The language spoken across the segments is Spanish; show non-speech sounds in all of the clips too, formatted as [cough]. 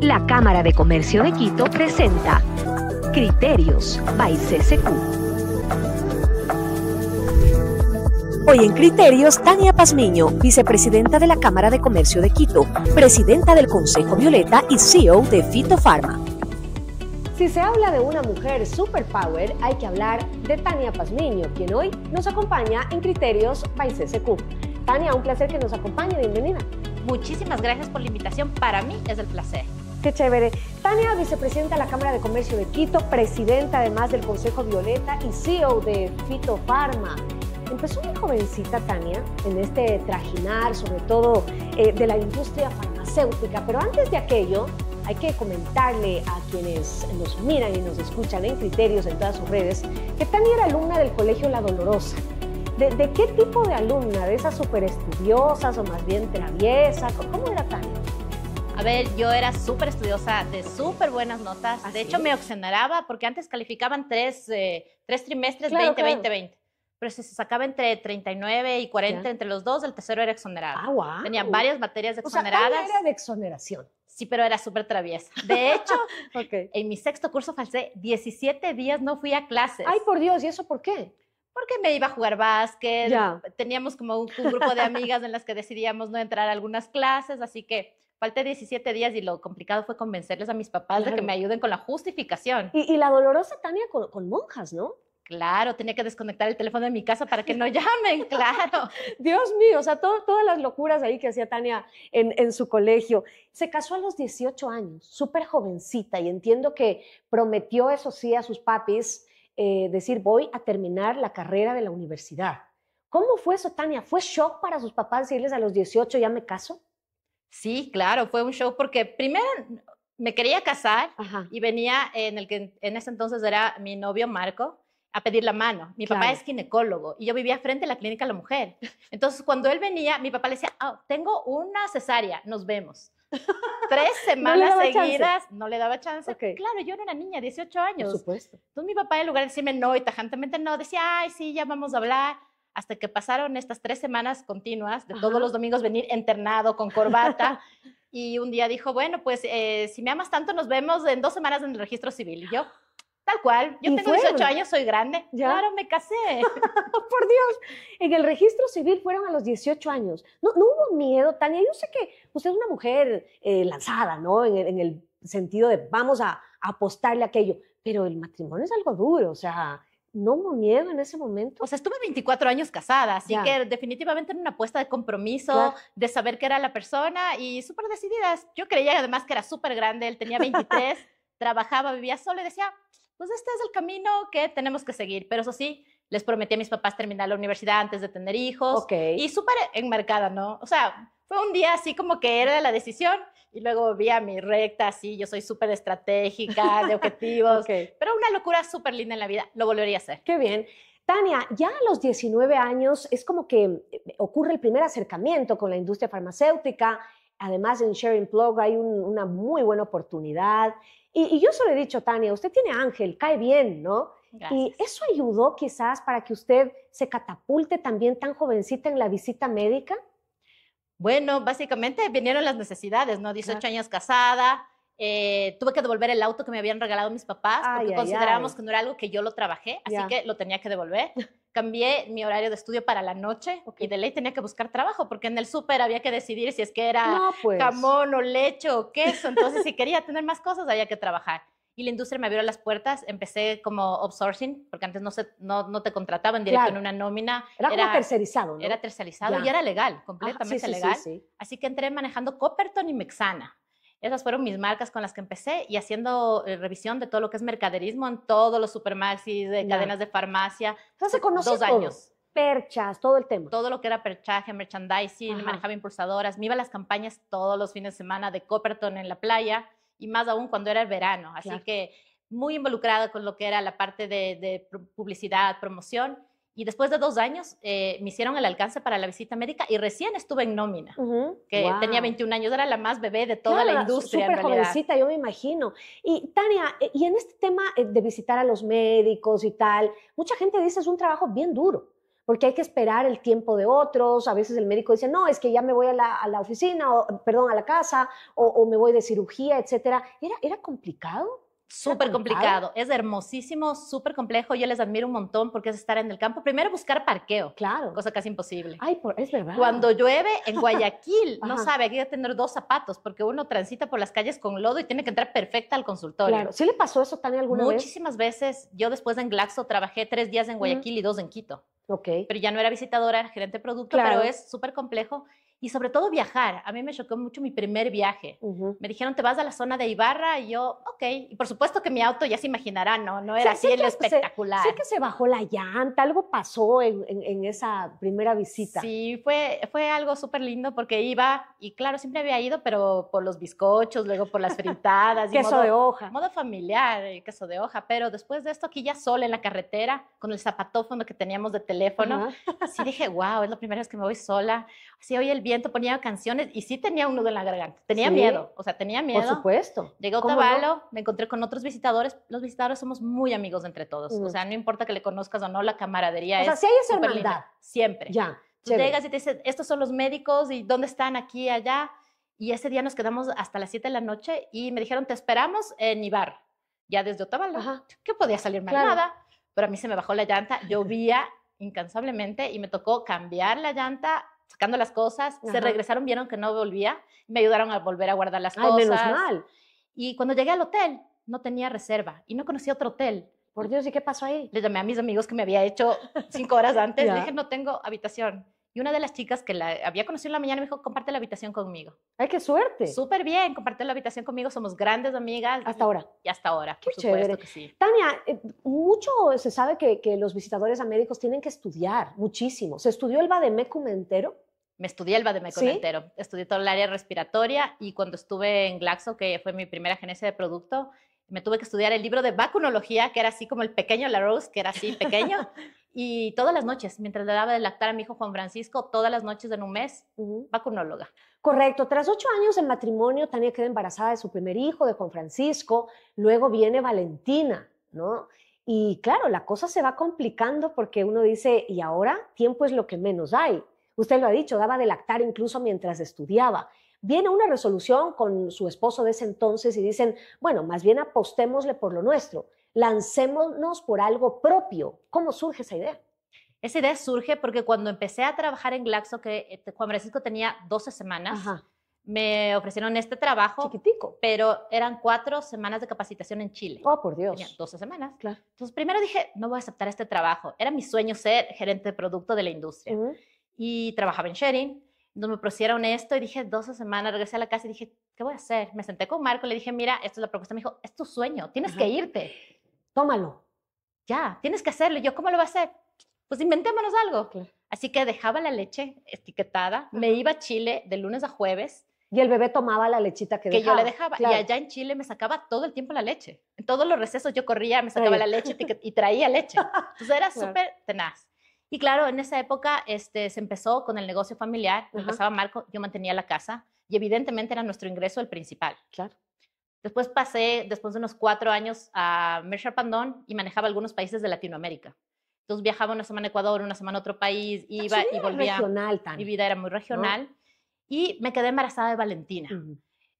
la Cámara de Comercio de Quito presenta Criterios by CSQ. Hoy en Criterios, Tania Pazmiño, vicepresidenta de la Cámara de Comercio de Quito, presidenta del Consejo Violeta y CEO de Fitofarma. Si se habla de una mujer superpower, hay que hablar de Tania Pazmiño, quien hoy nos acompaña en Criterios by CSQ. Tania, un placer que nos acompañe, bienvenida. Muchísimas gracias por la invitación, para mí es el placer qué chévere. Tania, vicepresidenta de la Cámara de Comercio de Quito, presidenta además del Consejo Violeta y CEO de Fitofarma. Empezó muy jovencita Tania en este trajinar, sobre todo eh, de la industria farmacéutica, pero antes de aquello hay que comentarle a quienes nos miran y nos escuchan en criterios en todas sus redes que Tania era alumna del Colegio La Dolorosa. ¿De, qué tipo de alumna? ¿De esas súper estudiosas o más bien traviesa? ¿Cómo era Tania? ver, yo era súper estudiosa, de súper buenas notas. ¿Ah, de hecho, me exoneraba porque antes calificaban tres, eh, tres trimestres 20, 20, 20. Pero si se sacaba entre 39 y 40, entre los dos, el tercero era exonerado. Ah, Tenía varias materias exoneradas. O sea, era de exoneración. Sí, pero era súper traviesa. De hecho, [laughs] en mi sexto curso falté 17 días, no fui a clases. Ay, por Dios, ¿y eso por qué? porque me iba a jugar básquet, teníamos como un, grupo de amigas en las que decidíamos no entrar a algunas clases, así que falté 17 días y lo complicado fue convencerles a mis papás de que me ayuden con la justificación. Y, la dolorosa Tania con, monjas, ¿no? Claro, tenía que desconectar el teléfono de mi casa para que no llamen, [laughs] claro. Dios mío, o sea, todas las locuras ahí que hacía Tania en, su colegio. Se casó a los 18 años, súper jovencita, y entiendo que prometió, eso sí, a sus papis, eh, decir, voy a terminar la carrera de la universidad. ¿Cómo fue eso, Tania? ¿Fue shock para sus papás decirles a los 18 ya me caso? Sí, claro, fue un show porque primero me quería casar y venía en el que en ese entonces era mi novio Marco a pedir la mano. Mi papá es ginecólogo y yo vivía frente a la clínica de La Mujer. [laughs] Entonces, cuando él venía, mi papá le decía, oh, tengo una cesárea, nos vemos. Tres [laughs] semanas seguidas no le daba chance. Claro, yo era una niña, 18 años. Entonces, mi papá, en lugar de decirme no y tajantemente no, decía, ay, sí, ya vamos a hablar hasta que pasaron estas tres semanas continuas de todos los domingos venir internado con corbata. [laughs] y un día dijo, bueno, pues eh, si me amas tanto, nos vemos en dos semanas en el registro civil. Y yo, tal cual, yo tengo 18 años, soy grande. Claro, me casé. [laughs] Por Dios, en el registro civil fueron a los 18 años. No, hubo miedo, Tania. Yo sé que usted es una mujer eh, lanzada, ¿no? En el, sentido de vamos a, a apostarle a aquello, pero el matrimonio es algo duro, o sea, no me miedo en ese momento. O sea, estuve 24 años casada, así que definitivamente en una apuesta de compromiso, de saber que era la persona y súper decididas. Yo creía además que era súper grande, él tenía 23, [laughs] trabajaba, vivía solo y decía, pues este es el camino que tenemos que seguir. Pero eso sí, les prometí a mis papás terminar la universidad antes de tener hijos. ok Y súper enmarcada, ¿no? O sea, fue un día así como que era la decisión y luego vi a mi recta así, yo soy súper estratégica, de [laughs] objetivos, pero una locura súper linda en la vida, lo volvería a hacer. Qué bien. Tania, ya a los 19 años es como que eh, ocurre el primer acercamiento con la industria farmacéutica, además en Sharing Plug hay una muy buena oportunidad. Y, y, yo solo he dicho, Tania, usted tiene ángel, cae bien, ¿no? Y eso ayudó quizás para que usted se catapulte también tan jovencita en la visita médica. Bueno, básicamente vinieron las necesidades, ¿no? 18 años casada, eh, tuve que devolver el auto que me habían regalado mis papás porque considerábamos que no era algo que yo lo trabajé, así que lo tenía que devolver. [laughs] Cambié mi horario de estudio para la noche y de ley tenía que buscar trabajo porque en el súper había que decidir si es que era pues. jamón o lecho o queso. Entonces, si quería tener más cosas, había que trabajar y la industria me abrió las puertas. Empecé como outsourcing, porque antes no, se, no, no te contrataban directo en una nómina. Era, como tercerizado, ¿no? Era tercerizado y era legal, ah, completamente legal. Así que entré manejando Copperton y Mexana. Esas fueron mis marcas con las que empecé y haciendo eh, revisión de todo lo que es mercaderismo en todos los supermaxis, de cadenas de farmacia. Entonces se conoce Dos todo. años. Perchas, todo el tema. Todo lo que era perchaje, merchandising, manejaba impulsadoras, me iba a las campañas todos los fines de semana de Copperton en la playa y más aún cuando era el verano. Así que muy involucrada con lo que era la parte de, publicidad, promoción. Y después de dos años eh, me hicieron el alcance para la visita médica y recién estuve en nómina, que tenía 21 años, era la más bebé de toda la industria. Súper jovencita, yo me imagino. Y Tania, eh, y en este tema eh, de visitar a los médicos y tal, mucha gente dice es un trabajo bien duro porque hay que esperar el tiempo de otros. A veces el médico dice, no, es que ya me voy a la, oficina, perdón, a la casa, o, me voy de cirugía, etcétera. Era, complicado. Súper complicado, es hermosísimo, súper complejo. Yo les admiro un montón porque es estar en el campo. Primero buscar parqueo. Claro. Cosa casi imposible. Ay, es verdad. Cuando llueve en Guayaquil, [laughs] no sabe, hay que tener dos zapatos porque uno transita por las calles con lodo y tiene que entrar perfecta al consultorio. Claro. ¿Sí le pasó eso también alguna vez? Muchísimas veces. Yo después en Glaxo trabajé tres días en Guayaquil y dos en Quito. Okay, Pero ya no era visitadora, era gerente de producto, pero es súper complejo y sobre todo viajar. A mí me chocó mucho mi primer viaje. Me dijeron, te vas a la zona de Ibarra y yo, ok. Y por supuesto que mi auto ya se imaginará, no, no era así sí lo pues, espectacular. sí que se bajó la llanta, algo pasó en, en, esa primera visita. Sí, fue, fue algo súper lindo porque iba, y claro, siempre había ido, pero por los bizcochos, luego por las fritadas. [laughs] queso de hoja. Modo familiar, eh, queso de hoja. Pero después de esto, aquí ya sola en la carretera, con el zapatófono que teníamos de teléfono, así sí dije, wow, es la primera vez que me voy sola. Así hoy el viento, ponía canciones y sí tenía un nudo en la garganta. Tenía miedo, o sea, tenía miedo. Por supuesto. Llegué a Otavalo, me encontré con otros visitadores. Los visitadores somos muy amigos entre todos. O sea, no importa que le conozcas o no, la camaradería es. O sea, si hay esa hermandad. siempre. Ya. llegas y te dicen, estos son los médicos y dónde están aquí, allá. Y ese día nos quedamos hasta las 7 de la noche y me dijeron, te esperamos en Ibar, ya desde Otavalo. Ajá. Que podía salir mal nada, pero a mí se me bajó la llanta, llovía incansablemente y me tocó cambiar la llanta sacando las cosas, se regresaron, vieron que no volvía, me ayudaron a volver a guardar las cosas. menos mal. Y cuando llegué al hotel, no tenía reserva y no conocía otro hotel. Por Dios, ¿y qué pasó ahí? Le llamé a mis amigos que me había hecho cinco horas [laughs] antes, le dije, no tengo habitación. Y una de las chicas que la había conocido en la mañana me dijo, comparte la habitación conmigo. ¡Ay, qué suerte! Súper bien, comparte la habitación conmigo, somos grandes amigas. Hasta ahora. Y hasta ahora, qué por que Tania, eh, mucho se sabe que, los visitadores a médicos tienen que estudiar, muchísimo. ¿Se estudió el Bademecum entero? Me estudié el Bademecum entero. Estudié todo el área respiratoria y cuando estuve en Glaxo, que fue mi primera agencia de producto, me tuve que estudiar el libro de vacunología, que era así como el pequeño Larose, que era así pequeño. [laughs] y todas las noches, mientras le daba de lactar a mi hijo Juan Francisco, todas las noches en un mes, vacunóloga. Correcto. Tras ocho años de matrimonio, Tania queda embarazada de su primer hijo, de Juan Francisco. Luego viene Valentina, ¿no? Y claro, la cosa se va complicando porque uno dice, y ahora tiempo es lo que menos hay. Usted lo ha dicho, daba de lactar incluso mientras estudiaba. Viene una resolución con su esposo de ese entonces y dicen, bueno, más bien apostémosle por lo nuestro, lancémonos por algo propio. ¿Cómo surge esa idea? Esa idea surge porque cuando empecé a trabajar en Glaxo, que eh, Juan Francisco tenía 12 semanas, me ofrecieron este trabajo. Chiquitico. Pero eran cuatro semanas de capacitación en Chile. Oh, por Dios. Tenía 12 semanas. Claro. Entonces primero dije, no voy a aceptar este trabajo. Era mi sueño ser gerente de producto de la industria. Y trabajaba en sharing no me un esto y dije, 12 semanas, regresé a la casa y dije, ¿qué voy a hacer? Me senté con Marco, le dije, mira, esto es la propuesta. Me dijo, es tu sueño, tienes que irte. Tómalo. Ya, tienes que hacerlo. yo, ¿cómo lo va a hacer? Pues inventémonos algo. Así que dejaba la leche etiquetada, me iba a Chile de lunes a jueves. Y el bebé tomaba la lechita que, yo le dejaba. Y allá en Chile me sacaba todo el tiempo la leche. En todos los recesos yo corría, me sacaba la leche y traía leche. [laughs] Entonces era súper tenaz. Y claro, en esa época este, se empezó con el negocio familiar, empezaba Marco, yo mantenía la casa y evidentemente era nuestro ingreso el principal. Claro. Después pasé, después de unos cuatro años, a Mercer Pandón y manejaba algunos países de Latinoamérica. Entonces viajaba una semana a Ecuador, una semana a otro país, ah, y iba y volvía. Regional, también. Mi vida era muy regional. Y me quedé embarazada de Valentina.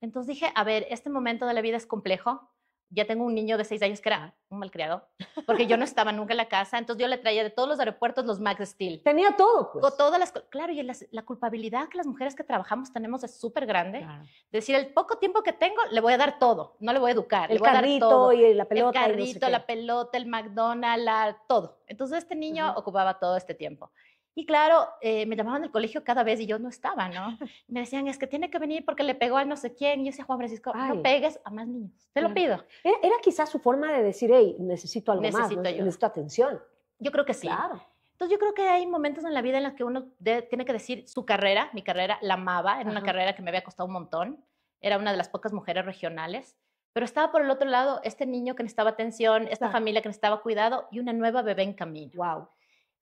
Entonces dije, a ver, este momento de la vida es complejo, ya tengo un niño de seis años que era un malcriado, porque yo no estaba nunca en la casa, entonces yo le traía de todos los aeropuertos los Max Steel. Tenía todo, pues. todas claro, y la, culpabilidad que las mujeres que trabajamos tenemos es súper grande. Decir, el poco tiempo que tengo, le voy a dar todo, no le voy a educar. El carrito y la pelota. El carrito, la pelota, el McDonald's, todo. Entonces este niño ocupaba todo este tiempo. Y claro, eh, me llamaban del colegio cada vez y yo no estaba, ¿no? Me decían, es que tiene que venir porque le pegó a no sé quién. Y yo decía, Juan Francisco, no pegues a más niños, te lo pido. E-, era, quizás su forma de decir, hey, necesito algo necesito más, necesito atención. Yo creo que sí. Claro. Entonces yo creo que hay momentos en la vida en los que uno tiene que decir su carrera, mi carrera, la amaba, era una carrera que me había costado un montón, era una de las pocas mujeres regionales, pero estaba por el otro lado este niño que necesitaba atención, esta familia que necesitaba cuidado y una nueva bebé en camino. Wow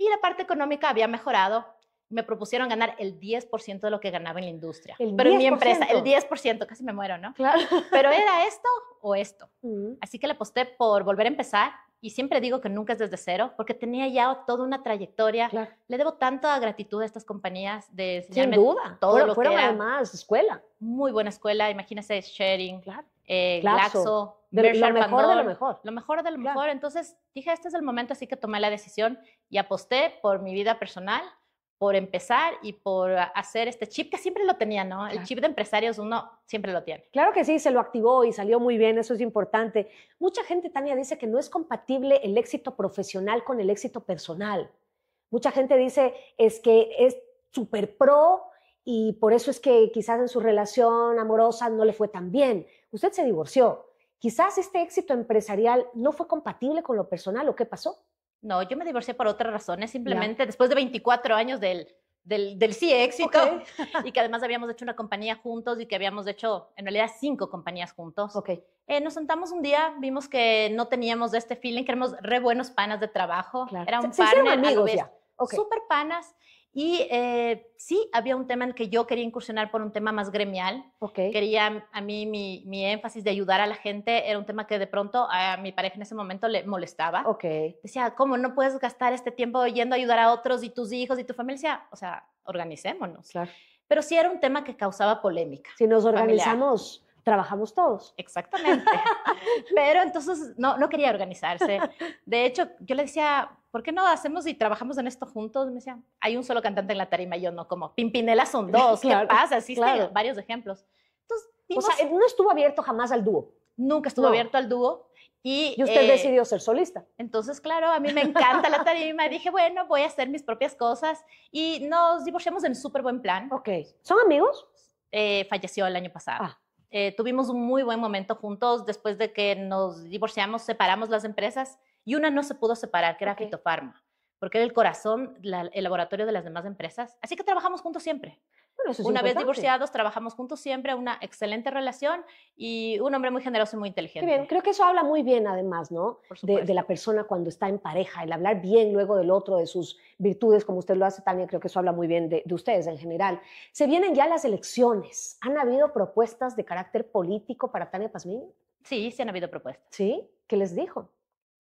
y la parte económica había mejorado me propusieron ganar el 10% de lo que ganaba en la industria. pero en mi empresa, el 10%, casi me muero, ¿no? Claro. Pero era esto o esto. Así que le aposté por volver a empezar y siempre digo que nunca es desde cero, porque tenía ya toda una trayectoria. Le debo tanta gratitud a estas compañías de Sin duda. todo lo que era. además escuela. Muy buena escuela, imagínese Sharing, claro. Eh, Glaxo, lo, mejor de lo mejor. Lo mejor de lo mejor. Entonces dije, este es el momento, así que tomé la decisión y aposté por mi vida personal por empezar y por hacer este chip que siempre lo tenía, ¿no? El chip de empresarios uno siempre lo tiene. Claro que sí, se lo activó y salió muy bien, eso es importante. Mucha gente, Tania, dice que no es compatible el éxito profesional con el éxito personal. Mucha gente dice es que es súper pro y por eso es que quizás en su relación amorosa no le fue tan bien. Usted se divorció. Quizás este éxito empresarial no fue compatible con lo personal o qué pasó. No, yo me divorcié por otras razones, simplemente después de 24 años del, del, del sí éxito [laughs] y que además habíamos hecho una compañía juntos y que habíamos hecho en realidad cinco compañías juntos. Eh, nos sentamos un día, vimos que no teníamos este feeling, que éramos re buenos panas de trabajo. Claro. Era un partner, amigos Super panas. Y eh, sí, había un tema en que yo quería incursionar por un tema más gremial. Quería, mm, a mí mi, mi, énfasis de ayudar a la gente era un tema que de pronto a mi pareja en ese momento le molestaba. Ok. Decía, ¿cómo no puedes gastar este tiempo yendo a ayudar a otros y tus hijos y tu familia? o sea, organicémonos. Claro. Pero sí era un tema que causaba polémica. Si nos organizamos trabajamos todos. Exactamente. [laughs] Pero entonces no, no quería organizarse. De hecho, yo le decía, ¿por qué no hacemos y trabajamos en esto juntos? Me decía, hay un solo cantante en la tarima yo no, como Pimpinela son [laughs] dos, ¿qué pasa? Así claro. varios ejemplos. Entonces, o sea, no estuvo abierto jamás al dúo. Nunca estuvo abierto al dúo. Y, y usted eh, decidió ser solista. Entonces, claro, a mí me encanta la tarima. Dije, bueno, voy a hacer mis propias cosas y nos divorciamos en súper buen plan. Ok. ¿Son amigos? Eh, falleció el año pasado. Ah. Eh, tuvimos un muy buen momento juntos después de que nos divorciamos, separamos las empresas y una no se pudo separar, que era Fitofarma, porque era el corazón, el laboratorio de las demás empresas. Así que trabajamos juntos siempre una vez divorciados, trabajamos juntos siempre, una excelente relación y un hombre muy generoso y muy inteligente. bien, creo que eso habla muy bien además, ¿no? De, la persona cuando está en pareja, el hablar bien luego del otro, de sus virtudes, como usted lo hace, Tania, creo que eso habla muy bien de, de ustedes en general. Se vienen ya las elecciones. ¿Han habido propuestas de carácter político para Tania Pazmín? Sí, sí han habido propuestas. ¿Sí? ¿Qué les dijo?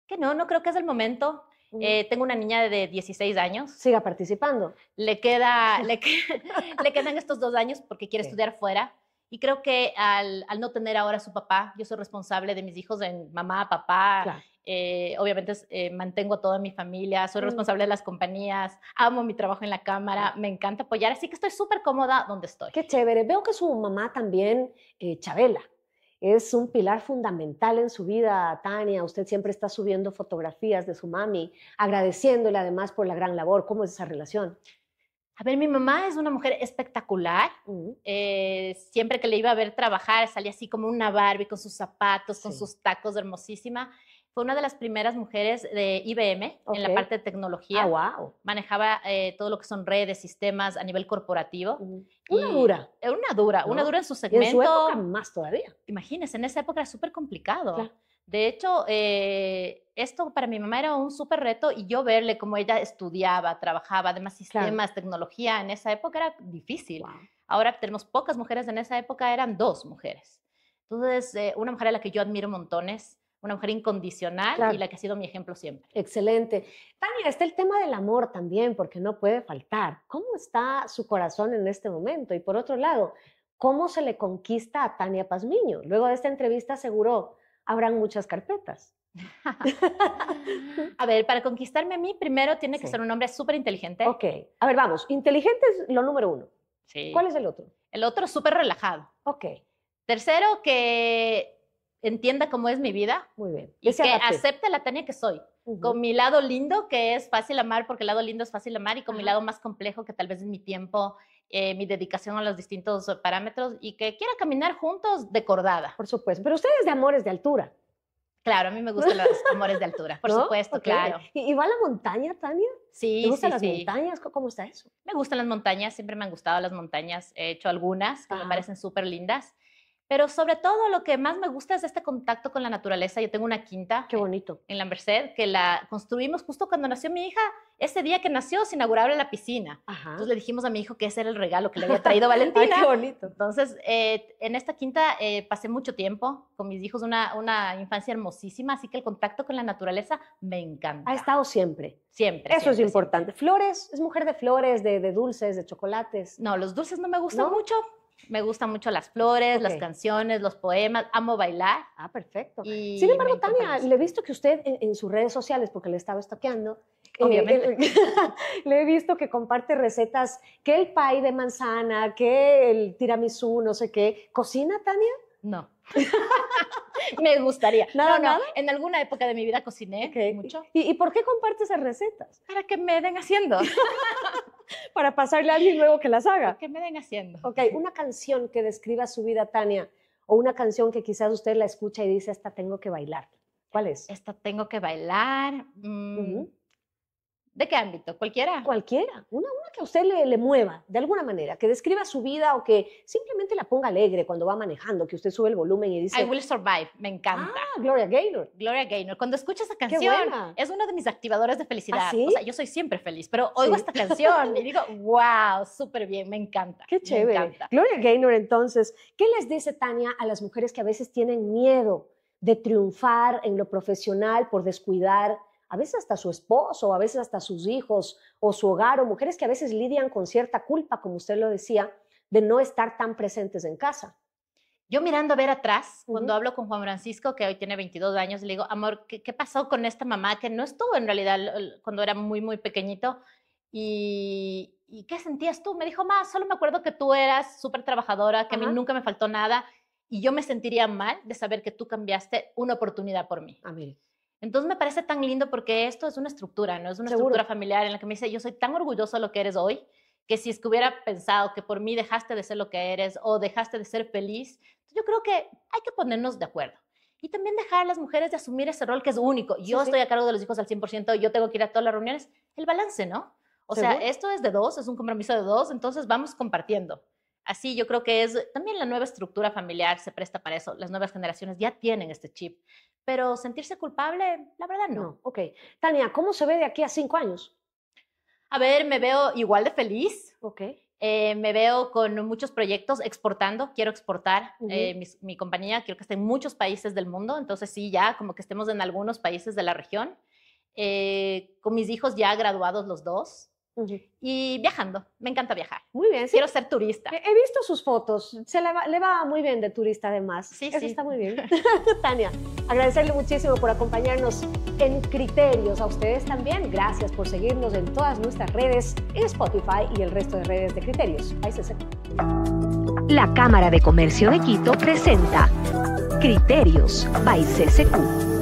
Que no, no creo que es el momento, eh, tengo una niña de 16 años. Siga participando. Le, queda, [laughs] [laughs] le, quedan estos dos años porque quiere estudiar fuera. Y creo que al, no tener ahora su papá, yo soy responsable de mis hijos en mamá, papá. Eh, obviamente eh, mantengo a toda mi familia, soy responsable de las compañías, amo mi trabajo en la cámara, me encanta apoyar, así que estoy súper cómoda donde estoy. Qué chévere. Veo que su mamá también, eh, Chabela, es un pilar fundamental en su vida, Tania. Usted siempre está subiendo fotografías de su mami, agradeciéndole además por la gran labor. ¿Cómo es esa relación? A ver, mi mamá es una mujer espectacular. Eh, siempre que le iba a ver trabajar, salía así como una Barbie con sus zapatos, con sus tacos, hermosísima. Fue una de las primeras mujeres de IBM en la parte de tecnología. Ah, Manejaba eh, todo lo que son redes, sistemas a nivel corporativo. Eh, una dura. Una dura, una dura en su segmento. en su época más todavía. Imagínense, en esa época era súper complicado. De hecho, eh, esto para mi mamá era un súper reto y yo verle cómo ella estudiaba, trabajaba, además sistemas, tecnología, en esa época era difícil. Ahora tenemos pocas mujeres, en esa época eran dos mujeres. Entonces, una mujer a la que yo admiro montones, una mujer incondicional y la que ha sido mi ejemplo siempre. Excelente. Tania, está el tema del amor también, porque no puede faltar. ¿Cómo está su corazón en este momento? Y por otro lado, ¿cómo se le conquista a Tania Pazmiño? Luego de esta entrevista aseguró, habrán muchas carpetas. [laughs] a ver, para conquistarme a mí, primero tiene que ser un hombre súper inteligente. Ok. A ver, vamos. Inteligente es lo número uno. Sí. ¿Cuál es el otro? El otro súper relajado. Ok. Tercero, que entienda cómo es mi vida. Muy bien. Y que acepte la Tania que soy. Con mi lado lindo, que es fácil amar, porque el lado lindo es fácil amar, y con mi lado más complejo, que tal vez es mi tiempo, eh, mi dedicación a los distintos parámetros, y que quiera caminar juntos de cordada. Por supuesto. Pero ustedes de amores de altura. Claro, a mí me gustan los [laughs] amores de altura, por supuesto, claro. ¿Y, va a la montaña, Tania? Sí, ¿Te gustan las montañas? ¿Cómo está eso? Me gustan las montañas, siempre me han gustado las montañas. He hecho algunas que me parecen súper lindas. Pero sobre todo lo que más me gusta es este contacto con la naturaleza. Yo tengo una quinta. Qué bonito. En la Merced, que la construimos justo cuando nació mi hija. Ese día que nació se inauguraba la piscina. Entonces le dijimos a mi hijo que ese era el regalo que le había traído [laughs] Valentina. Ay, qué bonito. Entonces, eh, en esta quinta eh, pasé mucho tiempo con mis hijos, una, infancia hermosísima, así que el contacto con la naturaleza me encanta. Ha estado siempre. Siempre. Eso es importante. Flores, es mujer de flores, de, dulces, de chocolates. No, los dulces no me gustan mucho me gustan mucho las flores, las canciones, los poemas, amo bailar. Ah, perfecto. Sin embargo, Tania, le he visto que usted en, sus redes sociales, porque le estaba estoqueando, eh, Obviamente. [laughs] le he visto que comparte recetas, que el pie de manzana, que el tiramisú, no sé qué. ¿Cocina, Tania? No. [laughs] Me gustaría. no, no, en alguna época de mi vida cociné mucho. ¿Y, por qué compartes esas recetas? Para que me den haciendo. [laughs] Para pasarle a alguien luego que las haga. Para que me den haciendo. Ok, una canción que describa su vida, Tania, o una canción que quizás usted la escucha y dice, esta tengo que bailar. ¿Cuál es? Esta tengo que bailar. Mm, ¿De qué ámbito? ¿Cualquiera? Cualquiera. Una, una que a usted le, mueva de alguna manera, que describa su vida o que simplemente la ponga alegre cuando va manejando, que usted sube el volumen y dice... I Will Survive, me encanta. Ah, Gloria Gaynor. Gloria Gaynor. Cuando escucha esa canción, es uno de mis activadores de felicidad. ¿Ah, sí? O sea, yo soy siempre feliz, pero oigo esta canción y [laughs] digo, wow, súper bien, me encanta. Qué chévere. Gloria Gaynor, entonces, ¿qué les dice Tania a las mujeres que a veces tienen miedo de triunfar en lo profesional por descuidar a veces hasta su esposo, a veces hasta sus hijos o su hogar, o mujeres que a veces lidian con cierta culpa, como usted lo decía, de no estar tan presentes en casa. Yo mirando a ver atrás, cuando hablo con Juan Francisco, que hoy tiene 22 años, le digo, amor, ¿qué, pasó con esta mamá que no estuvo en realidad cuando era muy, muy pequeñito? Y, qué sentías tú? Me dijo, mamá, solo me acuerdo que tú eras súper trabajadora, que a mí nunca me faltó nada, y yo me sentiría mal de saber que tú cambiaste una oportunidad por mí. Ah, entonces me parece tan lindo porque esto es una estructura, ¿no? Es una estructura familiar en la que me dice, yo soy tan orgulloso de lo que eres hoy, que si es que hubiera pensado que por mí dejaste de ser lo que eres o dejaste de ser feliz, yo creo que hay que ponernos de acuerdo. Y también dejar a las mujeres de asumir ese rol que es único. Yo estoy a cargo de los hijos al 100%, yo tengo que ir a todas las reuniones. El balance, ¿no? O sea, esto es de dos, es un compromiso de dos, entonces vamos compartiendo. Así yo creo que es eh, también la nueva estructura familiar se presta para eso. Las nuevas generaciones ya tienen este chip. Pero sentirse culpable, la verdad no. Ok. Tania, ¿cómo se ve de aquí a cinco años? A ver, me veo igual de feliz. Ok. Eh, me veo con muchos proyectos exportando, quiero exportar eh, mi, compañía, quiero que esté en muchos países del mundo, entonces sí, ya como que estemos en algunos países de la región. con mis hijos ya graduados los dos, y viajando, me encanta viajar. Muy bien. Quiero ser turista. He visto sus fotos, se le va, muy bien de turista además. Sí, Eso está muy bien. [laughs] [laughs] Tania, agradecerle muchísimo por acompañarnos en Criterios. A ustedes también, gracias por seguirnos en todas nuestras redes, en Spotify y el resto de redes de Criterios. La Cámara de Comercio de Quito presenta Criterios by